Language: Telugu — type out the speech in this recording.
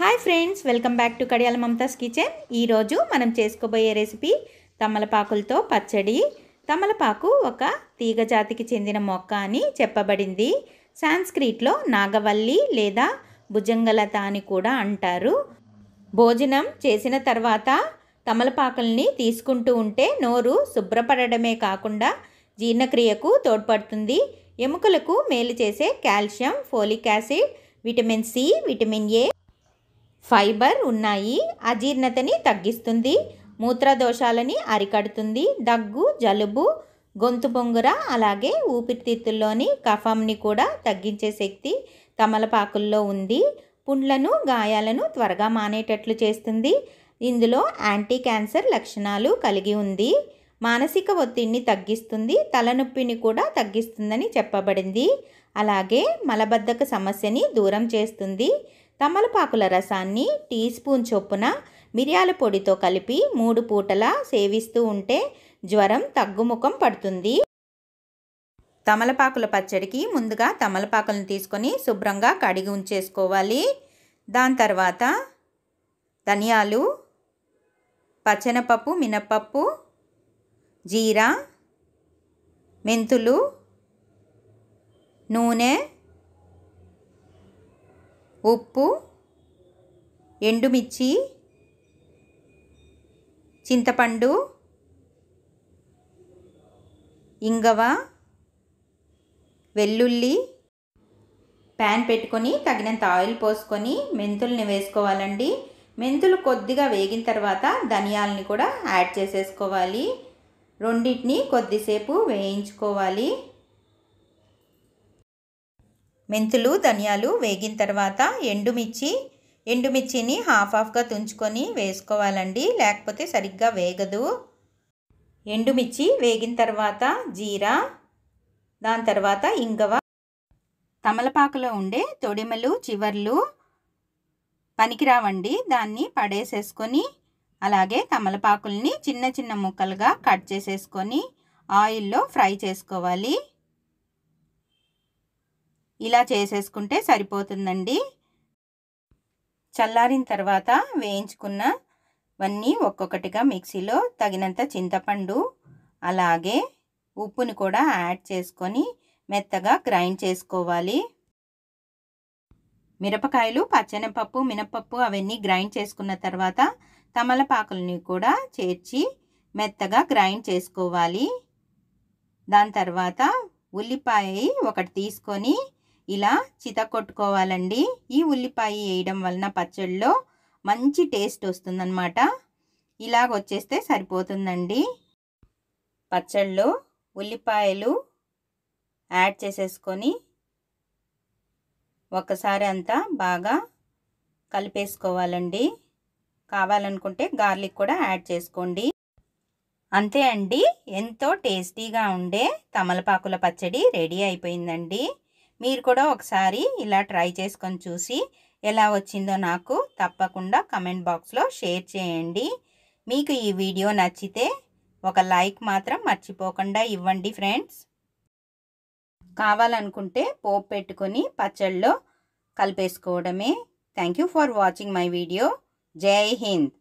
hi friends welcome back to Kadiyala Mamata's kitchen ఈరోజు మనం చేసుకోబోయే రెసిపీ తమలపాకులతో పచ్చడి తమలపాకు ఒక తీగ జాతికి చెందిన మొక్క అని చెప్పబడింది సాంస్క్రీట్లో నాగవల్లి లేదా భుజంగలత అని కూడా అంటారు భోజనం చేసిన తర్వాత తమలపాకుల్ని తీసుకుంటూ ఉంటే నోరు శుభ్రపడడమే కాకుండా జీర్ణక్రియకు తోడ్పడుతుంది ఎముకలకు మేలు చేసే calcium folic acid vitamin C vitamin A fibre ఉన్నాయి అజీర్ణతని తగ్గిస్తుంది మూత్రదోషాలని అరికడుతుంది దగ్గు జలుబు గొంతు బొంగుర అలాగే ఊపిరితిత్తుల్లోని కఫంని కూడా తగ్గించే శక్తి తమలపాకుల్లో ఉంది పుండ్లను గాయాలను త్వరగా మానేటట్లు చేస్తుంది ఇందులో యాంటీ క్యాన్సర్ లక్షణాలు కలిగి ఉంది మానసిక ఒత్తిడిని తగ్గిస్తుంది తలనొప్పిని కూడా తగ్గిస్తుందని చెప్పబడింది అలాగే మలబద్ధక సమస్యని దూరం చేస్తుంది తమలపాకుల రసాన్ని టీ స్పూన్ చొప్పున మిరియాల పొడితో కలిపి మూడు పూటలా సేవిస్తూ ఉంటే జ్వరం తగ్గుముఖం పడుతుంది తమలపాకుల పచ్చడికి ముందుగా తమలపాకులను తీసుకొని శుభ్రంగా కడిగి ఉంచేసుకోవాలి దాని తర్వాత ధనియాలు పచ్చనపప్పు మినపప్పు జీరా మెంతులు నూనె ఉప్పు ఎండుమిర్చి చింతపండు ఇంగవ వెల్లుల్లి ప్యాన్ పెట్టుకొని తగినంత ఆయిల్ పోసుకొని మెంతుల్ని వేసుకోవాలండి మెంతులు కొద్దిగా వేగిన తర్వాత ధనియాలని కూడా యాడ్ చేసేసుకోవాలి రెండింటిని కొద్దిసేపు వేయించుకోవాలి మెంతులు ధనియాలు వేగిన తర్వాత ఎండుమిర్చి ఎండుమిర్చిని హాఫ్ హాఫ్గా తుంచుకొని వేసుకోవాలండి లేకపోతే సరిగ్గా వేగదు ఎండుమిర్చి వేగిన తర్వాత జీరా దాని తర్వాత ఇంగవ తమలపాకులో ఉండే తొడిమలు చివర్లు పనికిరావండి దాన్ని పడేసేసుకొని అలాగే తమలపాకుల్ని చిన్న చిన్న ముక్కలుగా కట్ చేసేసుకొని ఆయిల్లో ఫ్రై చేసుకోవాలి ఇలా చేసేసుకుంటే సరిపోతుందండి చల్లారిన తర్వాత వేయించుకున్నవన్నీ ఒక్కొక్కటిగా మిక్సీలో తగినంత చింతపండు అలాగే ఉప్పుని కూడా యాడ్ చేసుకొని మెత్తగా గ్రైండ్ చేసుకోవాలి మిరపకాయలు పచ్చనపప్పు మినపప్పు అవన్నీ గ్రైండ్ చేసుకున్న తర్వాత తమలపాకులని కూడా చేర్చి మెత్తగా గ్రైండ్ చేసుకోవాలి దాని తర్వాత ఉల్లిపాయ ఒకటి తీసుకొని ఇలా చిత కొట్టుకోవాలండి ఈ ఉల్లిపాయ వేయడం వలన పచ్చళ్ళలో మంచి టేస్ట్ వస్తుందన్నమాట ఇలాగ వచ్చేస్తే సరిపోతుందండి పచ్చళ్ళు ఉల్లిపాయలు యాడ్ చేసేసుకొని ఒకసారి అంతా బాగా కలిపేసుకోవాలండి కావాలనుకుంటే గార్లిక్ కూడా యాడ్ చేసుకోండి అంతే అండి ఎంతో టేస్టీగా ఉండే తమలపాకుల పచ్చడి రెడీ అయిపోయిందండి మీరు కూడా ఒకసారి ఇలా ట్రై చేసుకొని చూసి ఎలా వచ్చిందో నాకు తప్పకుండా కమెంట్ బాక్స్లో షేర్ చేయండి మీకు ఈ వీడియో నచ్చితే ఒక లైక్ మాత్రం మర్చిపోకుండా ఇవ్వండి ఫ్రెండ్స్ కావాలనుకుంటే పోపు పెట్టుకొని పచ్చళ్ళలో కలిపేసుకోవడమే thank you for watching my video Jai Hind